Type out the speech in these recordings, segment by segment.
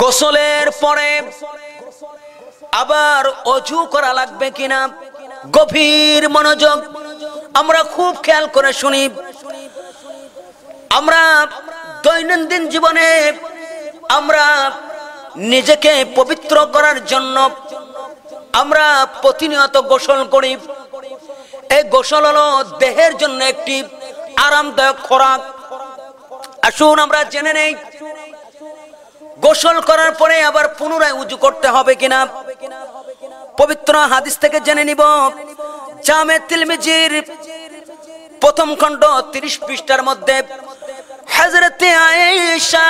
গোসলের পরে আবার অজু করা লাগবে কিনা গভীর মনোযোগ আমরা খুব খেয়াল করে শুনি আমরা দৈনন্দিন জীবনে আমরা নিজেকে পবিত্র করার জন্য আমরা প্রতিনিয়ত গোসল করি এই গোসল হলো দেহের জন্য একটি আরামদায়ক খোরাক আসুন আমরা জেনে নেই গোসল করার পরে আবার পুনরায় উজু করতে হবে কিনা পবিত্র হাদিস থেকে জেনে নিব জামে তিলমিজির প্রথম খণ্ড তিরিশ পৃষ্ঠার মধ্যে হাজরতে আয়েশা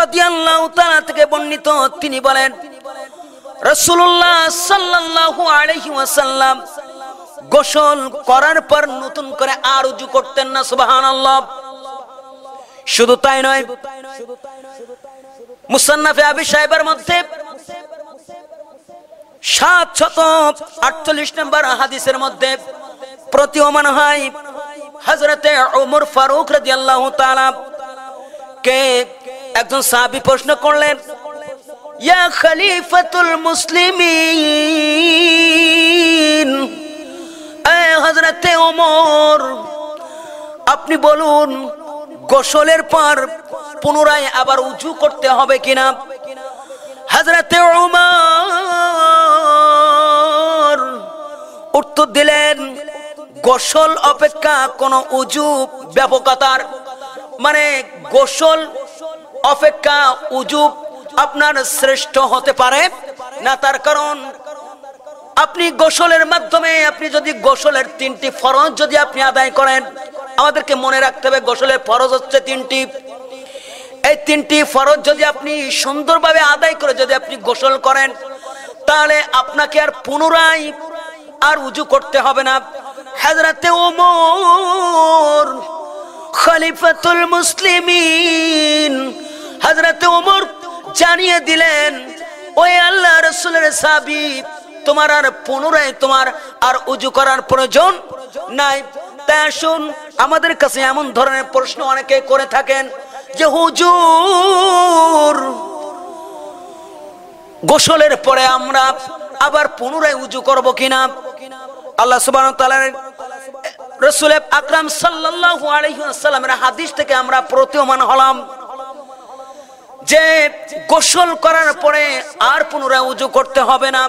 রাদিয়াল্লাহু তাআলা থেকে বর্ণিত তিনি বলেন রাসূলুল্লাহ সাল্লাল্লাহু আলাইহি ওয়াসাল্লাম গোসল করার পর নতুন করে আর উজু করতেন না সুবহানাল্লাহ শুধু তাই নয় মুসান্নাফে আবি সাহেবের মধ্যে সাত শত আটচল্লিশ নম্বর হাদিসের মধ্যে প্রতীয়মান হয় হজরতে ওমর ফারুক রাদিয়াল্লাহু তাআলা কে একজন সাহাবী প্রশ্ন করলেন ইয়া খলিফাতুল মুসলিমিন এ হযরতে ওমর আপনি বলুন গোসলের পর পুনরায় আবার উঁচু করতে হবে কিনা হাজরাতে উত্তর দিলেন গোসল অপেক্ষা কোনো উজু ব্যাপকতার মানে গোসল অপেক্ষা উজু আপনার শ্রেষ্ঠ হতে পারে না তার কারণ আপনি গোসলের মাধ্যমে আপনি যদি গোসলের তিনটি ফরজ যদি আপনি আদায় করেন আমাদেরকে মনে রাখতে হবে গোসলের ফরজ হচ্ছে তিনটি এই তিনটি ফরজ যদি আপনি সুন্দরভাবে আদায় করে যদি আপনি গোসল করেন তাহলে আপনাকে আর পুনরায় আর উজু করতে হবে না হাজরাতে ওমর খলিফাতুল মুসলিমিন হাজরাতে ওমর জানিয়ে দিলেন ওই আল্লাহ রসুলের সাবি তোমার আর পুনরায় তোমার আর উজু করার প্রয়োজন নাই তাই আসুন আমাদের কাছে এমন ধরনের প্রশ্ন অনেকে করে থাকেন যে হুজুর গোসলের পরে আমরা আবার পুনরায় উজু করব কিনা আল্লাহ সুবান রসুল আকরাম সাল্লাহ আলহিমের হাদিস থেকে আমরা প্রতীয়মান হলাম যে গোসল করার পরে আর পুনরায় উজু করতে হবে না